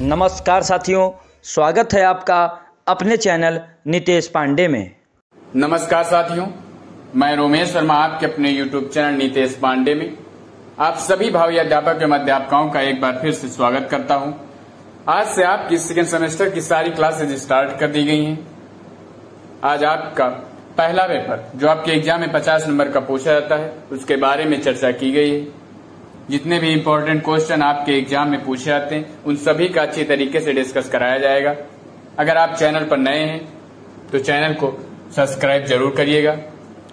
नमस्कार साथियों स्वागत है आपका अपने चैनल नितेश पांडे में नमस्कार साथियों मैं रोमेश शर्मा आपके अपने यूट्यूब चैनल नितेश पांडे में आप सभी भावी अध्यापक एवं अध्यापकाओं का एक बार फिर से स्वागत करता हूं आज से आपकी सेकेंड सेमेस्टर की सारी क्लासेज स्टार्ट कर दी गई हैं आज आपका पहला पेपर जो आपके एग्जाम में 50 नंबर का पूछा जाता है उसके बारे में चर्चा की गई है जितने भी इम्पोर्टेंट क्वेश्चन आपके एग्जाम में पूछे जाते हैं उन सभी का अच्छी तरीके से डिस्कस कराया जाएगा अगर आप चैनल पर नए हैं तो चैनल को सब्सक्राइब जरूर करिएगा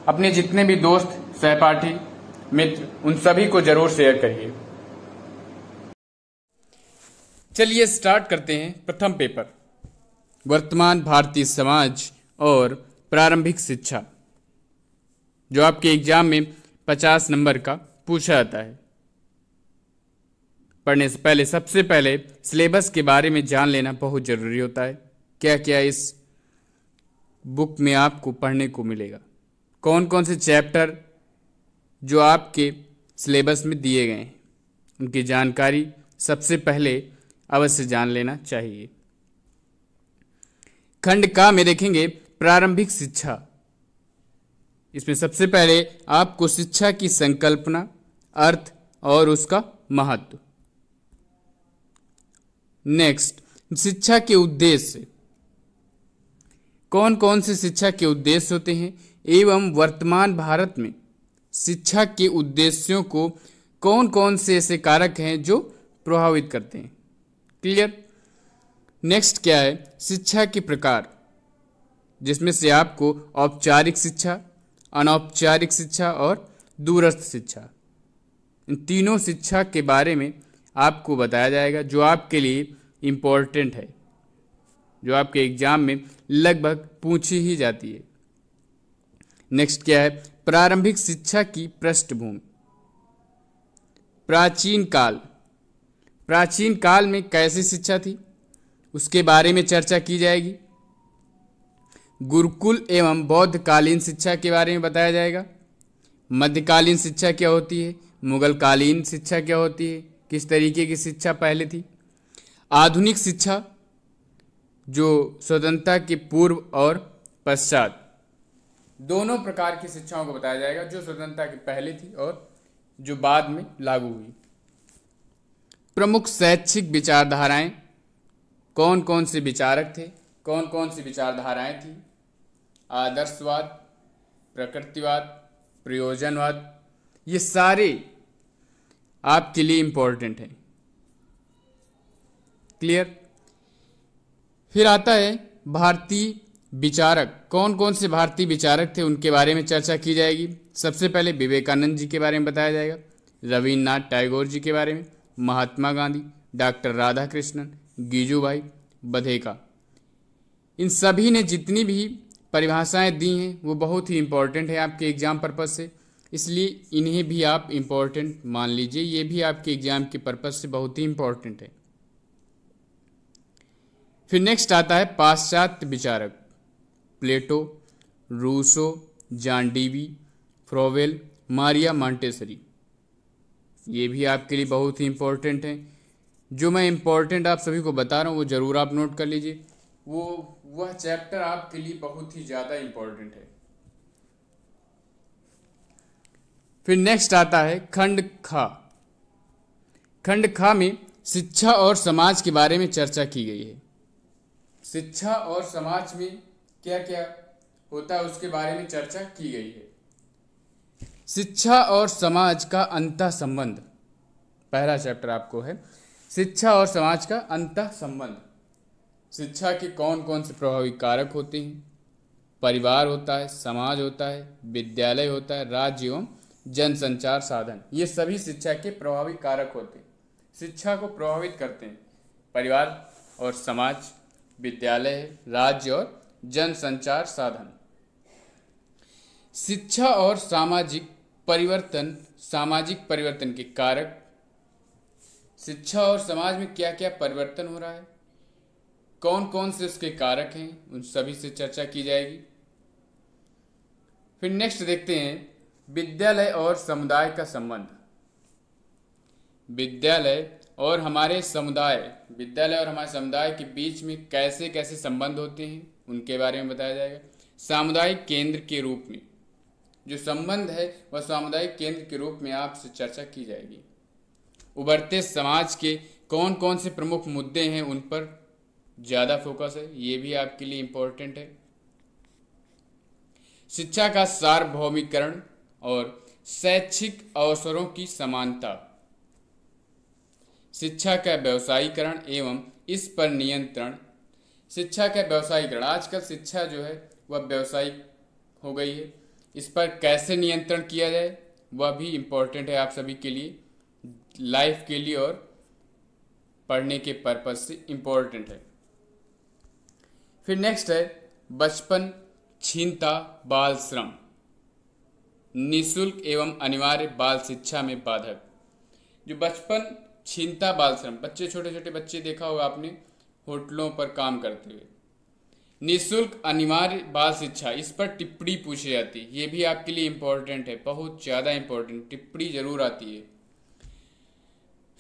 अपने जितने भी दोस्त सहपाठी मित्र उन सभी को जरूर शेयर करिए चलिए स्टार्ट करते हैं प्रथम पेपर वर्तमान भारतीय समाज और प्रारंभिक शिक्षा जो आपके एग्जाम में 50 नंबर का पूछा जाता है पढ़ने से पहले सबसे पहले सिलेबस के बारे में जान लेना बहुत ज़रूरी होता है क्या क्या इस बुक में आपको पढ़ने को मिलेगा कौन कौन से चैप्टर जो आपके सिलेबस में दिए गए हैं उनकी जानकारी सबसे पहले अवश्य जान लेना चाहिए खंड का में देखेंगे प्रारंभिक शिक्षा इसमें सबसे पहले आपको शिक्षा की संकल्पना अर्थ और उसका महत्व नेक्स्ट शिक्षा के उद्देश्य कौन कौन से शिक्षा के उद्देश्य होते हैं एवं वर्तमान भारत में शिक्षा के उद्देश्यों को कौन कौन से ऐसे कारक हैं जो प्रभावित करते हैं क्लियर नेक्स्ट क्या है शिक्षा के प्रकार जिसमें से आपको औपचारिक शिक्षा अनौपचारिक शिक्षा और दूरस्थ शिक्षा इन तीनों शिक्षा के बारे में आपको बताया जाएगा जो आपके लिए इम्पोर्टेंट है जो आपके एग्जाम में लगभग पूछी ही जाती है नेक्स्ट क्या है प्रारंभिक शिक्षा की पृष्ठभूमि प्राचीन काल प्राचीन काल में कैसी शिक्षा थी उसके बारे में चर्चा की जाएगी गुरुकुल एवं बौद्धकालीन शिक्षा के बारे में बताया जाएगा मध्यकालीन शिक्षा क्या होती है मुगलकालीन शिक्षा क्या होती है किस तरीके की शिक्षा पहले थी आधुनिक शिक्षा जो स्वतंत्रता के पूर्व और पश्चात दोनों प्रकार की शिक्षाओं को बताया जाएगा जो स्वतंत्रता के पहले थी और जो बाद में लागू हुई प्रमुख शैक्षिक विचारधाराएं कौन कौन से विचारक थे कौन कौन सी विचारधाराएं थी आदर्शवाद प्रकृतिवाद प्रयोजनवाद ये सारे आपके लिए इंपॉर्टेंट है क्लियर फिर आता है भारतीय विचारक कौन कौन से भारतीय विचारक थे उनके बारे में चर्चा की जाएगी सबसे पहले विवेकानंद जी के बारे में बताया जाएगा रविन्द्रनाथ टैगोर जी के बारे में महात्मा गांधी डॉक्टर राधा कृष्णन भाई बधेका इन सभी ने जितनी भी परिभाषाएं दी हैं वो बहुत ही इंपॉर्टेंट है आपके एग्जाम पर्पज से इसलिए इन्हें भी आप इम्पॉर्टेंट मान लीजिए ये भी आपके एग्ज़ाम के पर्पज़ से बहुत ही इम्पोर्टेंट है फिर नेक्स्ट आता है पाश्चात्य विचारक Plato Rousseau John Dewey Froebel Maria Montessori ये भी आपके लिए बहुत ही इम्पोर्टेंट हैं जो मैं इम्पोर्टेंट आप सभी को बता रहा हूँ वो ज़रूर आप नोट कर लीजिए वो वह चैप्टर आपके लिए बहुत ही ज़्यादा इम्पोर्टेंट है फिर नेक्स्ट आता है खंड खा खंड खा में शिक्षा और समाज के बारे में चर्चा की गई है शिक्षा और समाज में क्या क्या होता है उसके बारे में चर्चा की गई है शिक्षा और समाज का अंत संबंध पहला चैप्टर आपको है शिक्षा और समाज का अंत संबंध शिक्षा के कौन कौन से प्रभावी कारक होते हैं परिवार होता है समाज होता है विद्यालय होता है राज्य एवं जनसंचार साधन ये सभी शिक्षा के प्रभावी कारक होते हैं शिक्षा को प्रभावित करते हैं परिवार और समाज विद्यालय राज्य और जनसंचार साधन शिक्षा और सामाजिक परिवर्तन सामाजिक परिवर्तन के कारक शिक्षा और समाज में क्या क्या परिवर्तन हो रहा है कौन कौन से उसके कारक हैं उन सभी से चर्चा की जाएगी फिर नेक्स्ट देखते हैं विद्यालय और समुदाय का संबंध विद्यालय और हमारे समुदाय विद्यालय और हमारे समुदाय के बीच में कैसे कैसे संबंध होते हैं उनके बारे में बताया जाएगा सामुदायिक केंद्र के रूप में जो संबंध है वह सामुदायिक केंद्र के रूप में आपसे चर्चा की जाएगी उभरते समाज के कौन कौन से प्रमुख मुद्दे हैं उन पर ज़्यादा फोकस है ये भी आपके लिए इम्पोर्टेंट है शिक्षा का सार्वभौमिकरण और शैक्षिक अवसरों की समानता शिक्षा का व्यवसायीकरण एवं इस पर नियंत्रण शिक्षा का व्यवसायीकरण आजकल शिक्षा जो है वह व्यवसायिक हो गई है इस पर कैसे नियंत्रण किया जाए वह भी इम्पोर्टेंट है आप सभी के लिए लाइफ के लिए और पढ़ने के पर्पज से इम्पोर्टेंट है फिर नेक्स्ट है बचपन छीनता बाल श्रम निशुल्क एवं अनिवार्य बाल शिक्षा में बाधक जो बचपन छीनता बाल श्रम बच्चे छोटे छोटे बच्चे देखा होगा आपने होटलों पर काम करते हुए निशुल्क अनिवार्य बाल शिक्षा इस पर टिप्पणी पूछी जाती है ये भी आपके लिए इंपॉर्टेंट है बहुत ज़्यादा इंपॉर्टेंट टिप्पणी जरूर आती है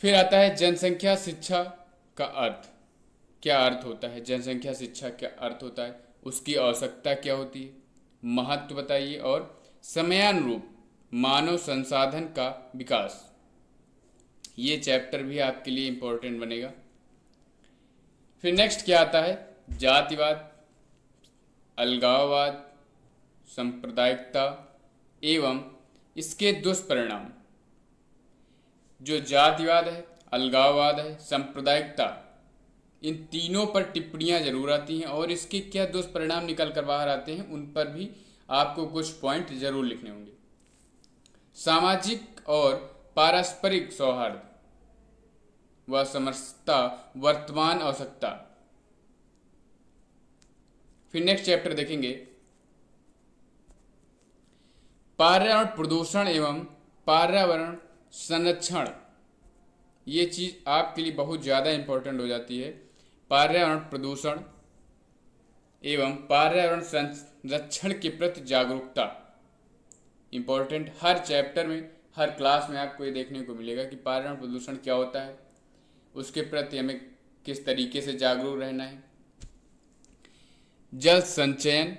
फिर आता है जनसंख्या शिक्षा का अर्थ क्या अर्थ होता है जनसंख्या शिक्षा क्या अर्थ होता है उसकी आवश्यकता क्या होती है महत्व बताइए और समयानुरूप मानव संसाधन का विकास ये चैप्टर भी आपके लिए इंपॉर्टेंट बनेगा फिर नेक्स्ट क्या आता है जातिवाद अलगाववाद सांप्रदायिकता एवं इसके दुष्परिणाम जो जातिवाद है अलगाववाद है सांप्रदायिकता इन तीनों पर टिप्पणियां जरूर आती हैं और इसके क्या दुष्परिणाम निकल कर बाहर आते हैं उन पर भी आपको कुछ पॉइंट जरूर लिखने होंगे सामाजिक और पारस्परिक सौहार्द व समरसता वर्तमान आवश्यकता फिर नेक्स्ट चैप्टर देखेंगे पर्यावरण प्रदूषण एवं पर्यावरण संरक्षण ये चीज़ आपके लिए बहुत ज़्यादा इंपॉर्टेंट हो जाती है पर्यावरण प्रदूषण एवं पर्यावरण रक्षण के प्रति जागरूकता इंपॉर्टेंट हर चैप्टर में हर क्लास में आपको ये देखने को मिलेगा कि पर्यावरण प्रदूषण क्या होता है उसके प्रति हमें किस तरीके से जागरूक रहना है जल संचयन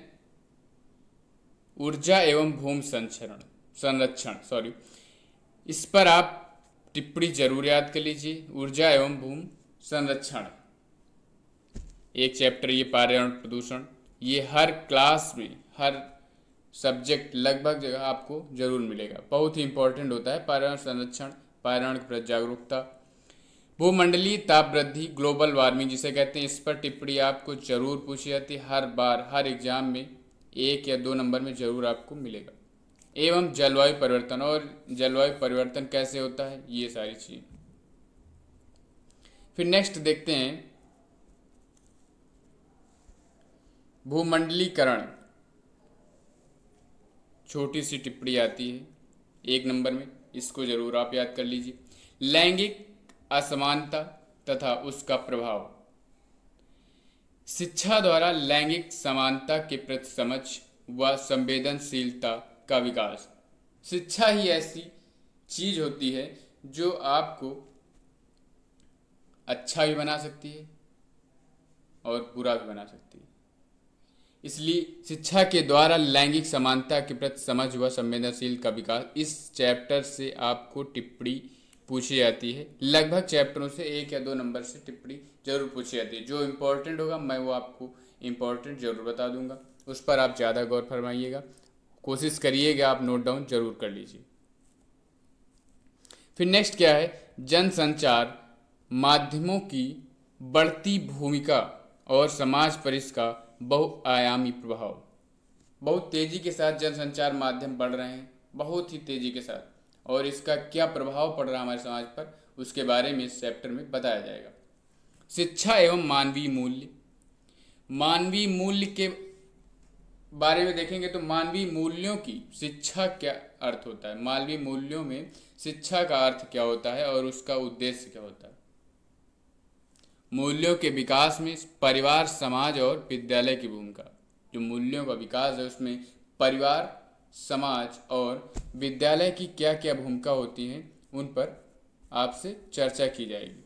ऊर्जा एवं भूमि संचरण संरक्षण सॉरी इस पर आप टिप्पणी जरूर याद कर लीजिए ऊर्जा एवं भूमि संरक्षण एक चैप्टर ये पर्यावरण प्रदूषण ये हर क्लास में हर सब्जेक्ट लगभग जगह आपको जरूर मिलेगा बहुत ही इंपॉर्टेंट होता है पर्यावरण संरक्षण पर्यावरण की जागरूकता भूमंडलीय ताप वृद्धि ग्लोबल वार्मिंग जिसे कहते हैं इस पर टिप्पणी आपको जरूर पूछी जाती है हर बार हर एग्जाम में एक या दो नंबर में जरूर आपको मिलेगा एवं जलवायु परिवर्तन और जलवायु परिवर्तन कैसे होता है ये सारी चीज़ फिर नेक्स्ट देखते हैं भूमंडलीकरण छोटी सी टिप्पणी आती है एक नंबर में इसको जरूर आप याद कर लीजिए लैंगिक असमानता तथा उसका प्रभाव शिक्षा द्वारा लैंगिक समानता के प्रति समझ व संवेदनशीलता का विकास शिक्षा ही ऐसी चीज होती है जो आपको अच्छा भी बना सकती है और बुरा भी बना सकती है इसलिए शिक्षा के द्वारा लैंगिक समानता के प्रति समझ व संवेदनशील का विकास इस चैप्टर से आपको टिप्पणी पूछी जाती है लगभग चैप्टरों से एक या दो नंबर से टिप्पणी जरूर पूछी जाती है जो इम्पोर्टेंट होगा मैं वो आपको इम्पोर्टेंट जरूर बता दूंगा उस पर आप ज़्यादा गौर फरमाइएगा कोशिश करिएगा आप नोट डाउन जरूर कर लीजिए फिर नेक्स्ट क्या है जनसंचार माध्यमों की बढ़ती भूमिका और समाज पर इसका बहुआयामी प्रभाव बहुत तेज़ी के साथ जनसंचार माध्यम बढ़ रहे हैं बहुत ही तेज़ी के साथ और इसका क्या प्रभाव पड़ रहा है हमारे समाज पर उसके बारे में इस चैप्टर में बताया जाएगा शिक्षा एवं मानवीय मूल्य मानवीय मूल्य के बारे में देखेंगे तो मानवीय मूल्यों की शिक्षा क्या अर्थ होता है मानवीय मूल्यों में शिक्षा का अर्थ क्या होता है और उसका उद्देश्य क्या होता है मूल्यों के विकास में परिवार समाज और विद्यालय की भूमिका जो मूल्यों का विकास है उसमें परिवार समाज और विद्यालय की क्या क्या भूमिका होती है उन पर आपसे चर्चा की जाएगी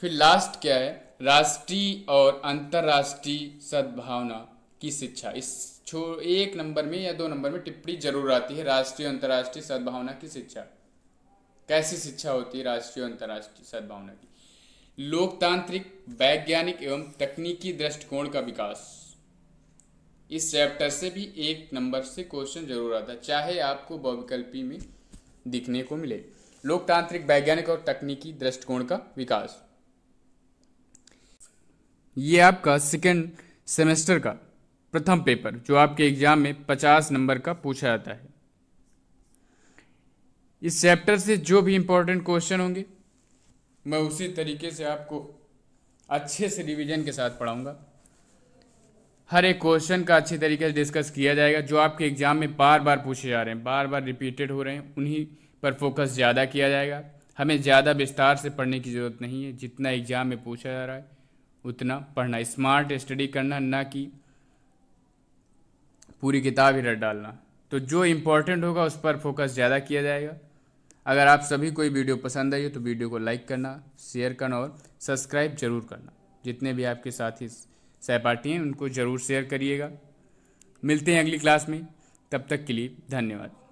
फिर लास्ट क्या है राष्ट्रीय और अंतर्राष्ट्रीय सद्भावना की शिक्षा इस छो एक नंबर में या दो नंबर में टिप्पणी जरूर आती है राष्ट्रीय अंतर्राष्ट्रीय सद्भावना की शिक्षा कैसी शिक्षा होती है राष्ट्रीय अंतर्राष्ट्रीय सद्भावना की लोकतांत्रिक वैज्ञानिक एवं तकनीकी दृष्टिकोण का विकास इस चैप्टर से भी एक नंबर से क्वेश्चन जरूर आता है चाहे आपको बहुविकल्पी में दिखने को मिले लोकतांत्रिक वैज्ञानिक और तकनीकी दृष्टिकोण का विकास ये आपका सेकेंड सेमेस्टर का प्रथम पेपर जो आपके एग्जाम में पचास नंबर का पूछा जाता है इस चैप्टर से जो भी इंपॉर्टेंट क्वेश्चन होंगे मैं उसी तरीके से आपको अच्छे से रिवीजन के साथ पढ़ाऊँगा हर एक क्वेश्चन का अच्छे तरीके से डिस्कस किया जाएगा जो आपके एग्ज़ाम में बार बार पूछे जा रहे हैं बार बार रिपीटेड हो रहे हैं उन्हीं पर फोकस ज़्यादा किया जाएगा हमें ज़्यादा विस्तार से पढ़ने की ज़रूरत नहीं है जितना एग्ज़ाम में पूछा जा रहा है उतना पढ़ना स्मार्ट स्टडी करना ना कि पूरी किताब ही रट डालना तो जो इम्पोर्टेंट होगा उस पर फोकस ज़्यादा किया जाएगा अगर आप सभी को ये वीडियो पसंद आई हो तो वीडियो को लाइक करना शेयर करना और सब्सक्राइब जरूर करना जितने भी आपके साथी सहपाठी हैं उनको ज़रूर शेयर करिएगा मिलते हैं अगली क्लास में तब तक के लिए धन्यवाद